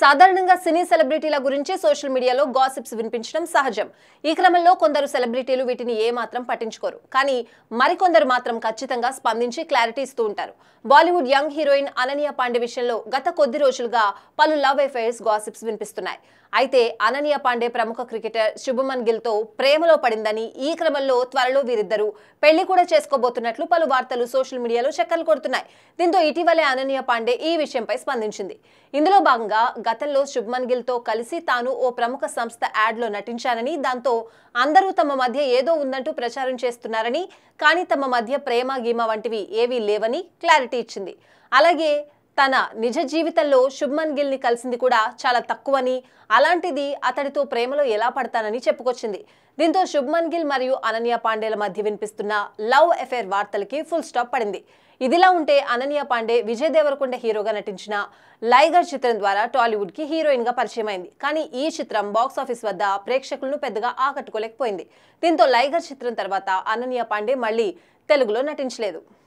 సాధారణంగా సినీ సెలబ్రిటీల గురించి సోషల్ మీడియాలో గాసిప్స్ వినిపించడం సహజం ఈ క్రమంలో కొందరు సెలబ్రిటీలు వీటిని ఏమాత్రం పట్టించుకోరు కానీ మరికొందరు మాత్రం ఖచ్చితంగా స్పందించి క్లారిటీ ఇస్తూ ఉంటారు Bollywood young heroine Ananya Panday విషయంలో గత కొద్ది రోజులుగా పలు లవ్ అఫైర్స్ గాసిప్స్ వినిపిస్తున్నాయి అయితే అనన్య పాండే ప్రముఖ క్రికెటర్ శుభమన్ గిల్తో ప్రేమలో పడిందని ఈ క్రమంలో త్వరలో వీరిద్దరూ పెళ్లి కూడా చేసుకోబోతున్నట్లు పలు వార్తలు సోషల్ మీడియాలో చక్కర్లు కొడుతున్నాయి దీంతో ఇటీవలే అనన్య పాండే ఈ విషయంపై స్పందించింది ఇందులో భాగంగా గతంలో శుభమన్ గిల్తో కలిసి తాను ఓ ప్రముఖ సంస్థ యాడ్లో నటించానని దాంతో అందరూ తమ మధ్య ఏదో ఉందంటూ ప్రచారం చేస్తున్నారని కానీ తమ మధ్య ప్రేమ గీమ వంటివి ఏవీ లేవని క్లారిటీ ఇచ్చింది అలాగే తన నిజ జీవితంలో శుభ్మన్ గిల్ని కలిసింది కూడా చాలా తక్కువని అలాంటిది అతడితో ప్రేమలో ఎలా పడతానని చెప్పుకొచ్చింది దీంతో శుభ్మన్ గిల్ మరియు అనన్య పాండేల మధ్య వినిపిస్తున్న లవ్ అఫేర్ వార్తలకి ఫుల్ స్టాప్ పడింది ఇదిలా ఉంటే అనన్య పాండే విజయ్ దేవరకొండ హీరోగా నటించిన లైగర్ చిత్రం ద్వారా టాలీవుడ్కి పరిచయం పరిచయమైంది కానీ ఈ చిత్రం బాక్సాఫీస్ వద్ద ప్రేక్షకులను పెద్దగా ఆకట్టుకోలేకపోయింది దీంతో లైగర్ చిత్రం తర్వాత అనన్య పాండే మళ్ళీ తెలుగులో నటించలేదు